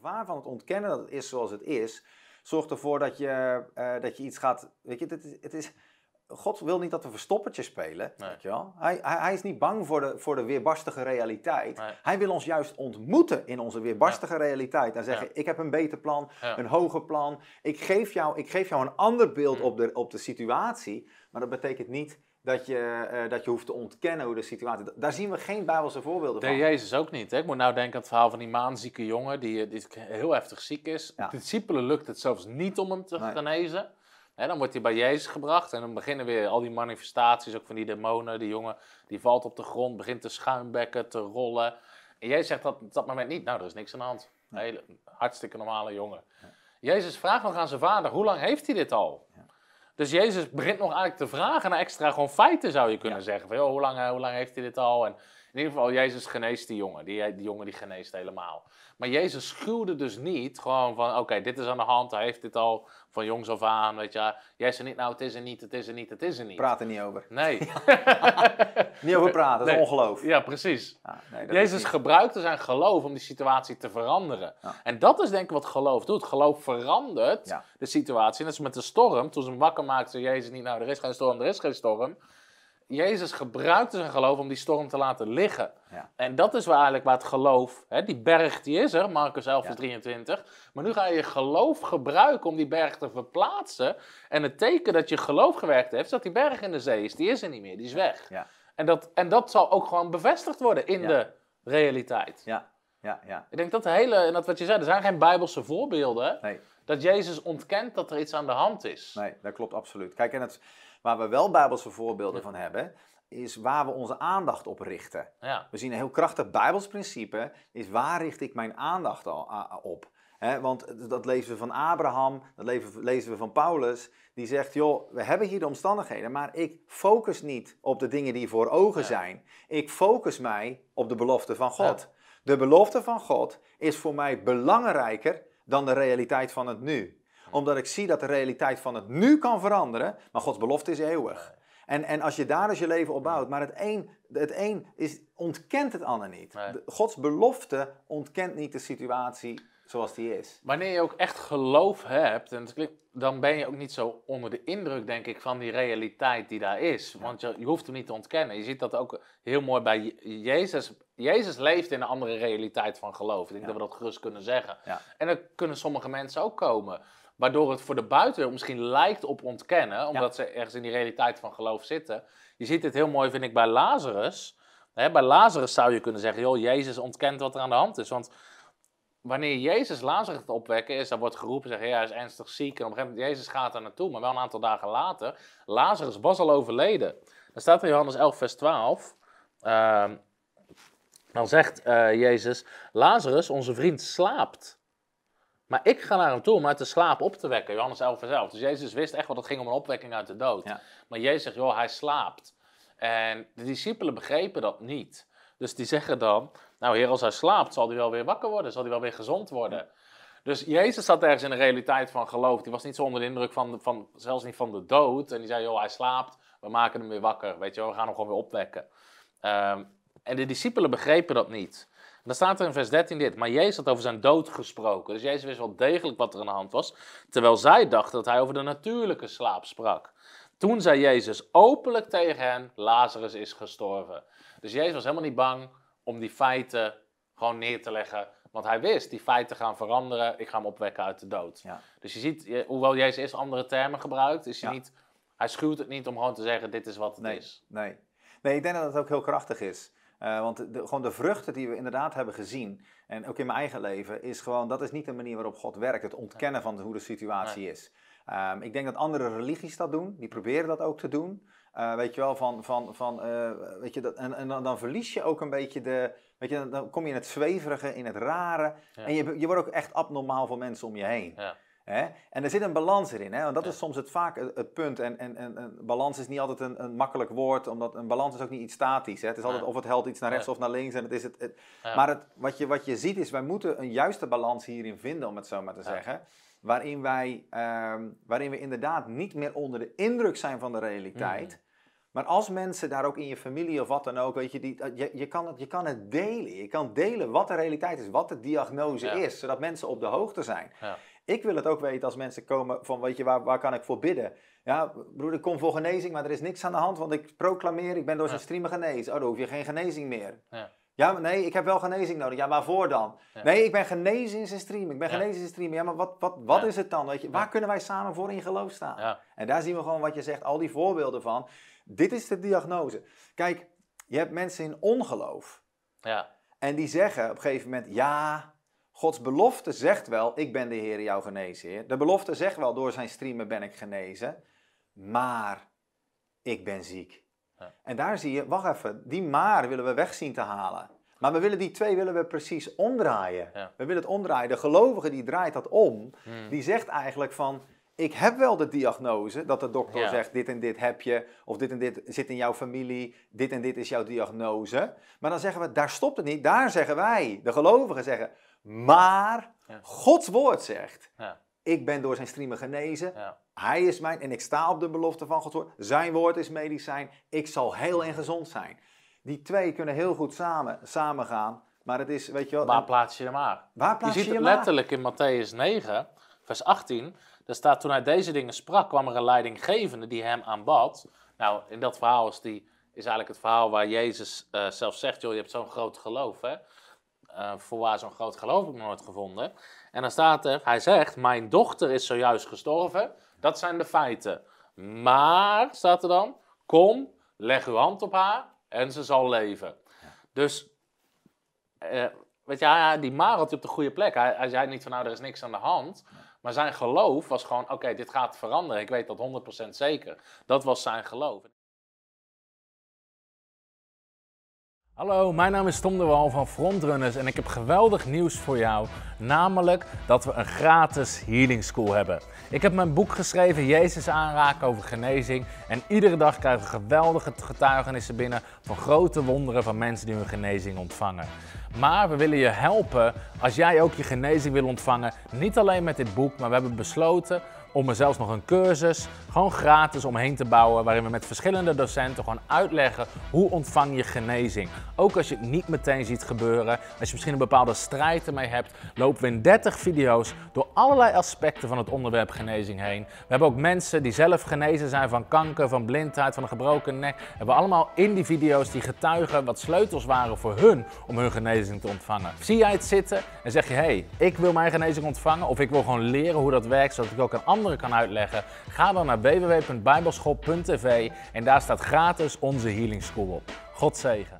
waarvan van het ontkennen dat het is zoals het is, zorgt ervoor dat je, eh, dat je iets gaat. Weet je, het, het is. God wil niet dat we verstoppertje spelen. Weet je wel? Hij, hij, is niet bang voor de, voor de weerbarstige realiteit. Hij wil ons juist ontmoeten in onze weerbarstige realiteit. En zeggen: Ik heb een beter plan, een hoger plan. Ik geef jou, ik geef jou een ander beeld mm. op, de, op de situatie. Maar dat betekent niet dat je, eh, dat je hoeft te ontkennen hoe de situatie... Daar zien we geen Bijbelse voorbeelden van. Nee, Jezus ook niet. Hè? Ik moet nou denken aan het verhaal van die maanzieke jongen die, eh, die heel heftig ziek is. Ja. De discipelen lukt het zelfs niet om hem te genezen. En dan wordt hij bij Jezus gebracht en dan beginnen weer al die manifestaties, ook van die demonen. Die jongen die valt op de grond, begint te schuimbekken, te rollen. En jij zegt dat op dat moment niet, nou, er is niks aan de hand. Hele, hartstikke normale jongen. Jezus vraagt nog aan zijn vader, hoe lang heeft hij dit al? Dus Jezus begint nog eigenlijk te vragen naar extra gewoon feiten, zou je kunnen zeggen. Van, joh, hoe, lang, eh, hoe lang heeft hij dit al? En in ieder geval, Jezus geneest die jongen. Die, die jongen die geneest helemaal. Maar Jezus schuwde dus niet gewoon van, oké, dit is aan de hand. Hij heeft dit al van jongs af aan, weet je. Jij is niet, nou, het is er niet, het is er niet, het is er niet. Praat er niet over. Nee. niet over praten, dat is ongeloof. Ja, precies. Ah, Jezus gebruikte zijn geloof om die situatie te veranderen. En dat is denk ik wat geloof doet. Geloof verandert de situatie. Net als met de storm. Toen ze hem wakker maakten, zei Jezus niet, nou, er is geen storm, er is geen storm. Jezus gebruikte zijn geloof om die storm te laten liggen. Ja. En dat is waar eigenlijk wat het geloof, hè, die berg die is er, Marcus 11 vers 23. Maar nu ga je je geloof gebruiken om die berg te verplaatsen. En het teken dat je geloof gewerkt heeft, is dat die berg in de zee is. Die is er niet meer, die is weg. Ja. En, dat, en dat zal ook gewoon bevestigd worden in de realiteit. Ja. Ja, ja. Ik denk dat de hele, en dat wat je zei, er zijn geen bijbelse voorbeelden. Nee. Dat Jezus ontkent dat er iets aan de hand is. Nee, dat klopt absoluut. Kijk, en het, Waar we wel Bijbelse voorbeelden van hebben, is waar we onze aandacht op richten. Ja. We zien een heel krachtig Bijbels principe, is waar richt ik mijn aandacht op? want dat lezen we van Abraham, dat lezen we van Paulus, die zegt, joh, we hebben hier de omstandigheden, maar ik focus niet op de dingen die voor ogen zijn. Ik focus mij op de belofte van God. De belofte van God is voor mij belangrijker dan de realiteit van het nu omdat ik zie dat de realiteit van het nu kan veranderen, maar Gods belofte is eeuwig. En, en als je daar dus je leven op bouwt, maar het een, het een is, ontkent het ander niet. Gods belofte ontkent niet de situatie zoals die is. Wanneer je ook echt geloof hebt, dan ben je ook niet zo onder de indruk, denk ik, van die realiteit die daar is. Want je, je hoeft hem niet te ontkennen. Je ziet dat ook heel mooi bij Jezus Jezus leeft in een andere realiteit van geloof. Ik denk dat we dat gerust kunnen zeggen. En er kunnen sommige mensen ook komen. Waardoor het voor de buitenwereld misschien lijkt op ontkennen, omdat ze ergens in die realiteit van geloof zitten. Je ziet het heel mooi, vind ik, bij Lazarus. bij Lazarus zou je kunnen zeggen, joh, Jezus ontkent wat er aan de hand is. Want wanneer Jezus Lazarus gaat opwekken, is, dan wordt geroepen, zeggen, ja, hij is ernstig ziek. En op een gegeven moment, Jezus gaat daar naartoe, maar wel een aantal dagen later. Lazarus was al overleden. Dan staat er in Johannes 11, vers 12. Dan zegt eh, Jezus, Lazarus, onze vriend, slaapt. Maar ik ga naar hem toe om uit de slaap op te wekken. Johannes 11 vers 11. Dus Jezus wist echt wel dat het ging om een opwekking uit de dood. Maar Jezus zegt, joh, hij slaapt. En de discipelen begrepen dat niet. Dus die zeggen dan, nou heer, als hij slaapt, zal hij wel weer wakker worden. Zal hij wel weer gezond worden. Dus Jezus zat ergens in de realiteit van geloof. Die was niet zo onder de indruk van, van zelfs niet van de dood. En die zei, joh, hij slaapt. We maken hem weer wakker. Weet je we gaan hem gewoon weer opwekken. Um, en de discipelen begrepen dat niet. dan staat er in vers 13 dit. Maar Jezus had over zijn dood gesproken. Dus Jezus wist wel degelijk wat er aan de hand was. Terwijl zij dachten dat hij over de natuurlijke slaap sprak. Toen zei Jezus openlijk tegen hen: Lazarus is gestorven. Dus Jezus was helemaal niet bang om die feiten gewoon neer te leggen. Want hij wist, die feiten gaan veranderen, ik ga hem opwekken uit de dood. Ja. Dus je ziet, hoewel Jezus eerst andere termen gebruikt, is hij, niet, hij schuwt het niet om gewoon te zeggen, dit is wat het is. Nee. nee, ik denk dat dat ook heel krachtig is. Eh, want gewoon de vruchten die we inderdaad hebben gezien, en ook in mijn eigen leven, is gewoon, dat is niet de manier waarop God werkt. Het ontkennen van hoe de situatie is. Ehm, ik denk dat andere religies dat doen, die proberen dat ook te doen. Eh, weet je wel, van, van, van eh, weet je, dat, en, en dan, verlies je ook een beetje de, weet je, dan kom je in het zweverige, in het rare. En je, je wordt ook echt abnormaal voor mensen om je heen. Ja. Hè? En er zit een balans erin, hè? want dat is soms het, vaak het, punt. En, en, en, balans is niet altijd een, een, makkelijk woord, omdat een balans is ook niet iets statisch. Hè? Het is altijd of het helpt iets naar rechts of naar links. En het is het, Maar het, wat, je, wat je ziet is, wij moeten een juiste balans hierin vinden, om het zo maar te zeggen. Waarin, wij, ehm, waarin we inderdaad niet meer onder de indruk zijn van de realiteit. Hmm. Maar als mensen daar ook in je familie of wat dan ook, weet je, die, je, kan het, je kan het delen. Je kan delen wat de realiteit is, wat de diagnose is, zodat mensen op de hoogte zijn. Ja. Ik wil het ook weten als mensen komen van, weet je, waar, waar kan ik voor bidden? Ja, broer, ik kom voor genezing, maar er is niks aan de hand, want ik proclameer, ik ben door zijn streamen genezen. Oh, dan hoef je geen genezing meer. Ja. Ja, nee, ik heb wel genezing nodig. Ja, waarvoor dan? Nee, ik ben genezen in zijn stream. Ik ben genezen in zijn stream. Ja, maar wat, wat, wat is het dan? Weet je? Waar kunnen wij samen voor in geloof staan? En daar zien we gewoon wat je zegt, al die voorbeelden van. Dit is de diagnose. Kijk, je hebt mensen in ongeloof. Ja. En die zeggen op een gegeven moment, ja, Gods belofte zegt wel, ik ben de Heer, jouw geneesheer. De belofte zegt wel, door zijn streamen ben ik genezen. Maar ik ben ziek. En daar zie je, wacht even, die maar willen we weg zien te halen. Maar we willen die twee willen we precies omdraaien. We willen het omdraaien. De gelovige die draait dat om, hmm. die zegt eigenlijk van, ik heb wel de diagnose dat de dokter zegt dit en dit heb je, of dit en dit zit in jouw familie, dit en dit is jouw diagnose. Maar dan zeggen we, daar stopt het niet. Daar zeggen wij, de gelovigen zeggen, maar Gods woord zegt: ja. Ik ben door zijn striemen genezen. Ja. Hij is mijn en ik sta op de belofte van Gods woord. Zijn woord is medicijn. Ik zal heel en gezond zijn. Die twee kunnen heel goed samen, samen gaan. Maar het is, weet je wel. Waar plaats je hem aan? Waar plaats je, je ziet letterlijk in Matthäus 9, vers 18. Daar staat: Toen hij deze dingen sprak, kwam er een leidinggevende die hem aanbad. Nou, in dat verhaal is, die, is eigenlijk het verhaal waar Jezus eh, zelf zegt: Joh, je hebt zo'n groot geloof. Hè? uh, eh, voorwaar zo'n groot geloof ik nooit gevonden. En dan staat er, hij zegt, mijn dochter is zojuist gestorven. Dat zijn de feiten. Maar, staat er dan, kom, leg uw hand op haar en ze zal leven. Dus, eh, weet je, die maar had hij op de goede plek. Hij, zei niet van, nou, er is niks aan de hand. Maar zijn geloof was gewoon, oké, dit gaat veranderen. Ik weet dat 100% zeker. Dat was zijn geloof. Hallo, mijn naam is Tom de Wal van Frontrunners en ik heb geweldig nieuws voor jou. Namelijk dat we een gratis healing school hebben. Ik heb mijn boek geschreven, Jezus aanraken over genezing. En iedere dag krijgen we geweldige getuigenissen binnen van grote wonderen van mensen die hun genezing ontvangen. Maar we willen je helpen als jij ook je genezing wil ontvangen. Niet alleen met dit boek, maar we hebben besloten om er zelfs nog een cursus gewoon gratis omheen te bouwen. Waarin we met verschillende docenten gewoon uitleggen hoe ontvang je genezing. Ook als je het niet meteen ziet gebeuren. Als je misschien een bepaalde strijd ermee hebt. Lopen we in 30 video's door allerlei aspecten van het onderwerp genezing heen. We hebben ook mensen die zelf genezen zijn van kanker, van blindheid, van een gebroken nek. We hebben allemaal in die video's die getuigen wat sleutels waren voor hun om hun genezing te ontvangen. Zie jij het zitten en zeg je hé, hey, ik wil mijn genezing ontvangen of ik wil gewoon leren hoe dat werkt zodat ik ook een ander anderen kan uitleggen, ga dan naar www.bijbelschool.tv en daar staat gratis onze Healing School op. God zegen.